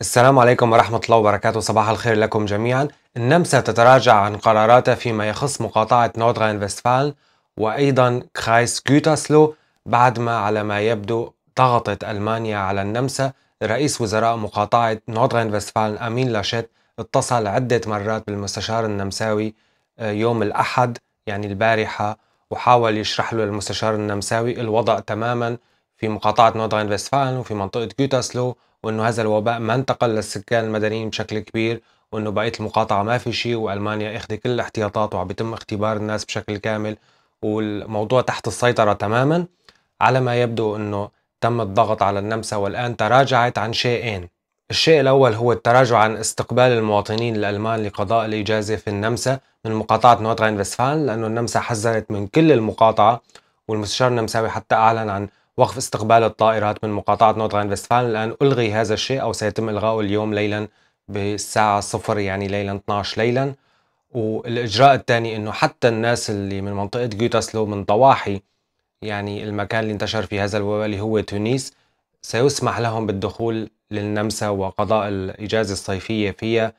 السلام عليكم ورحمة الله وبركاته صباح الخير لكم جميعا النمسا تتراجع عن قراراتها فيما يخص مقاطعة نوردرين فيستفالن وأيضا كرايس جوتاسلو بعد ما على ما يبدو ضغطت ألمانيا على النمسا رئيس وزراء مقاطعة نوردرين فيستفالن أمين لاشيت اتصل عدة مرات بالمستشار النمساوي آه، يوم الأحد يعني البارحة وحاول يشرح له المستشار النمساوي الوضع تماما في مقاطعة نوردرين فيستفالن وفي منطقة جوتاسلو وأنه هذا الوباء ما انتقل للسكان المدنيين بشكل كبير وأنه بقية المقاطعة ما في شيء وألمانيا أخذ كل الاحتياطات وعم بيتم اختبار الناس بشكل كامل والموضوع تحت السيطرة تماما على ما يبدو أنه تم الضغط على النمسا والآن تراجعت عن شيئين الشيء الأول هو التراجع عن استقبال المواطنين الألمان لقضاء الإجازة في النمسا من مقاطعة نوردرين فيستفالن لأنه النمسا حذرت من كل المقاطعة والمستشار النمساوي حتى أعلن عن وقف استقبال الطائرات من مقاطعة نوتران فيستفالن الآن ألغي هذا الشيء أو سيتم إلغاؤه اليوم ليلا بالساعة صفر يعني ليلا 12 ليلا والإجراء الثاني أنه حتى الناس اللي من منطقة جوتاسلو من ضواحي يعني المكان اللي انتشر فيه هذا الوباء اللي هو تونس سيسمح لهم بالدخول للنمسا وقضاء الإجازة الصيفية فيها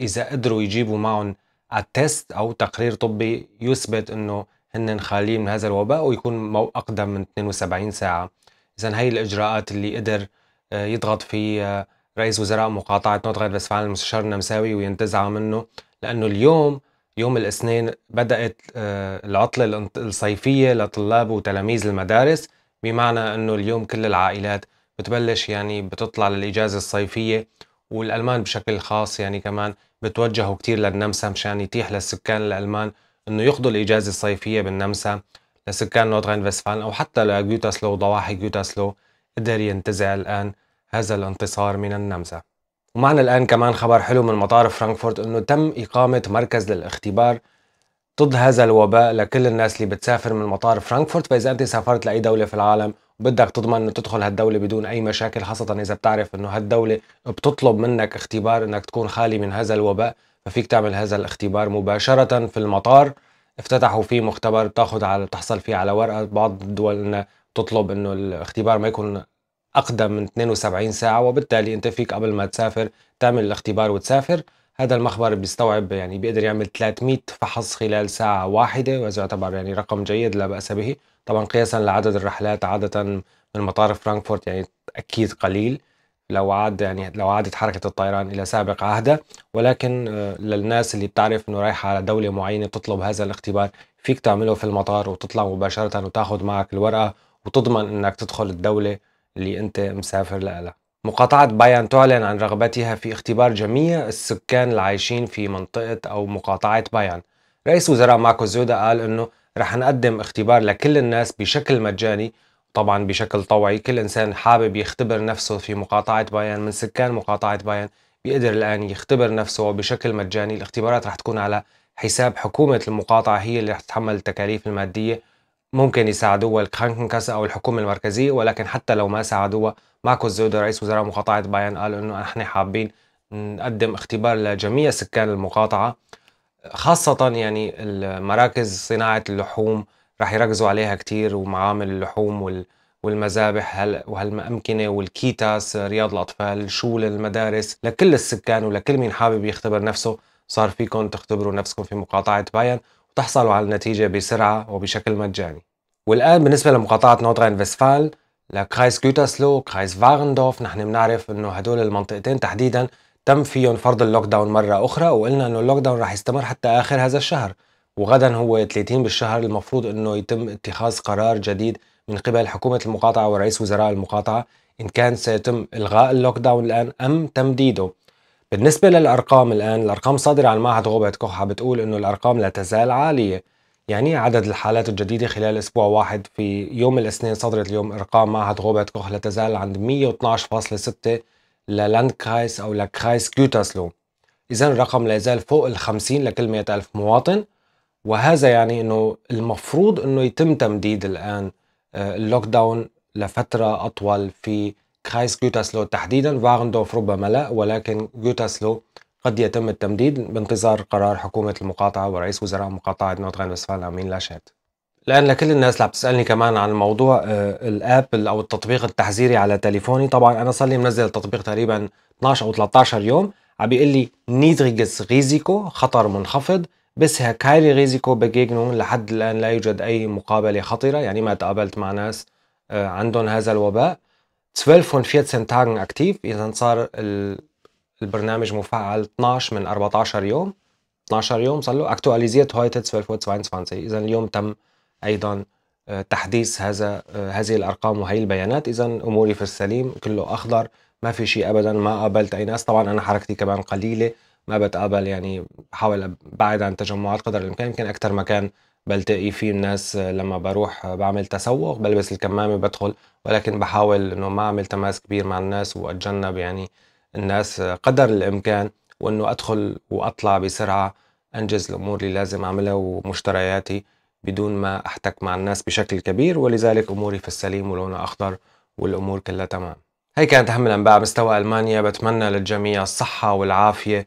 إذا قدروا يجيبوا معهم التست أو تقرير طبي يثبت أنه هن خاليين من هذا الوباء ويكون أقدم من 72 ساعة إذا هي الإجراءات اللي قدر آه، يضغط في آه، رئيس وزراء مقاطعة نوت غير فعلا المستشار النمساوي وينتزعها منه لأنه اليوم يوم الاثنين بدأت آه، العطلة الصيفية لطلاب وتلاميذ المدارس بمعنى أنه اليوم كل العائلات بتبلش يعني بتطلع للإجازة الصيفية والألمان بشكل خاص يعني كمان بتوجهوا كتير للنمسا مشان يتيح للسكان الألمان انه يقضوا الاجازه الصيفيه بالنمسا لسكان نوردرين فيستفالن او حتى لجوتاسلو وضواحي جوتاسلو قدر ينتزع الان هذا الانتصار من النمسا ومعنا الان كمان خبر حلو من مطار فرانكفورت انه تم اقامه مركز للاختبار ضد هذا الوباء لكل الناس اللي بتسافر من مطار فرانكفورت فاذا انت سافرت لاي دوله في العالم وبدك تضمن انه تدخل هالدوله بدون اي مشاكل خاصه اذا بتعرف انه هالدوله بتطلب منك اختبار انك تكون خالي من هذا الوباء ففيك تعمل هذا الاختبار مباشرة في المطار افتتحوا فيه مختبر تاخد على تحصل فيه على ورقة بعض الدول إن تطلب إنه الاختبار ما يكون أقدم من 72 ساعة وبالتالي أنت فيك قبل ما تسافر تعمل الاختبار وتسافر هذا المخبر بيستوعب يعني بيقدر يعمل 300 فحص خلال ساعة واحدة وهذا يعتبر يعني رقم جيد لا بأس به طبعا قياسا لعدد الرحلات عادة من مطار فرانكفورت يعني أكيد قليل لو عاد يعني لو عادت حركة الطيران إلى سابق عهده ولكن آه، للناس اللي بتعرف إنه رايحة على دولة معينة تطلب هذا الاختبار فيك تعمله في المطار وتطلع مباشرة وتاخذ معك الورقة وتضمن إنك تدخل الدولة اللي أنت مسافر لها مقاطعة بايان تعلن عن رغبتها في اختبار جميع السكان العايشين في منطقة أو مقاطعة بايان رئيس وزراء ماكو زودا قال إنه رح نقدم اختبار لكل الناس بشكل مجاني طبعا بشكل طوعي كل إنسان حابب يختبر نفسه في مقاطعة باين من سكان مقاطعة باين بيقدر الآن يختبر نفسه بشكل مجاني الاختبارات رح تكون على حساب حكومة المقاطعة هي اللي رح تتحمل التكاليف المادية ممكن يساعدوها الكرانكنكاسا أو الحكومة المركزية ولكن حتى لو ما ساعدوها ماكو زودو رئيس وزراء مقاطعة باين قال إنه نحن حابين نقدم اختبار لجميع سكان المقاطعة خاصة يعني المراكز صناعة اللحوم راح يركزوا عليها كتير ومعامل اللحوم وال والمذابح هل وهالأمكنة والكيتاس رياض الأطفال شو المدارس لكل السكان ولكل مين حابب يختبر نفسه صار فيكم تختبروا نفسكم في مقاطعة باين وتحصلوا على النتيجة بسرعة وبشكل مجاني والآن بالنسبة لمقاطعة نوردرين فيسفال لكرايس جوتاسلو كرايس فارندوف نحن بنعرف انه هدول المنطقتين تحديدا تم فيهم فرض اللوك داون مرة أخرى وقلنا انه اللوك داون رح يستمر حتى آخر هذا الشهر وغدا هو 30 بالشهر المفروض انه يتم اتخاذ قرار جديد من قبل حكومه المقاطعه ورئيس وزراء المقاطعه ان كان سيتم الغاء اللوك داون الان ام تمديده بالنسبه للارقام الان الارقام صادره عن معهد غبعه كحه بتقول انه الارقام لا تزال عاليه يعني عدد الحالات الجديده خلال اسبوع واحد في يوم الاثنين صدرت اليوم ارقام معهد غبعه كحه لا تزال عند 112.6 للاند كرايس او لكرايس كيوتاسلو اذا الرقم لا يزال فوق ال 50 لكل 100000 مواطن وهذا يعني انه المفروض انه يتم تمديد الان اللوك آه، داون لفتره اطول في كرايس جوتاسلو تحديدا فارندوف ربما لا ولكن جوتاسلو قد يتم التمديد بانتظار قرار حكومه المقاطعه ورئيس وزراء مقاطعه نوتغان وستفاليا امين لاشات الان لكل الناس اللي عم تسالني كمان عن موضوع آه، الاب او التطبيق التحذيري على تليفوني طبعا انا صار لي منزل التطبيق تقريبا 12 او 13 يوم عم بيقول لي نيدريجس ريزيكو خطر منخفض بسهق هايلي ريزيكو بجيجنون لحد الآن لا يوجد أي مقابلة خطرة يعني ما تقابلت مع ناس آه، عندهم هذا الوباء 12 von 14 تاغن أكتيف إذا صار البرنامج مفعل 12 من 14 يوم 12 يوم صار له اكتواليزيت و 12.22 إذا اليوم تم أيضا آه، تحديث هذا آه، هذه الأرقام وهي البيانات إذا أموري في السليم كله أخضر ما في شيء أبدا ما قابلت أي ناس طبعا أنا حركتي كمان قليلة ما بتقابل يعني بحاول ابعد عن تجمعات قدر الامكان يمكن اكثر مكان بلتقي فيه الناس لما بروح بعمل تسوق بلبس الكمامه بدخل ولكن بحاول انه ما اعمل تماس كبير مع الناس واتجنب يعني الناس قدر الامكان وانه ادخل واطلع بسرعه انجز الامور اللي لازم اعملها ومشترياتي بدون ما احتك مع الناس بشكل كبير ولذلك اموري في السليم ولونها اخضر والامور كلها تمام هي كانت اهم الانباء مستوى المانيا بتمنى للجميع الصحه والعافيه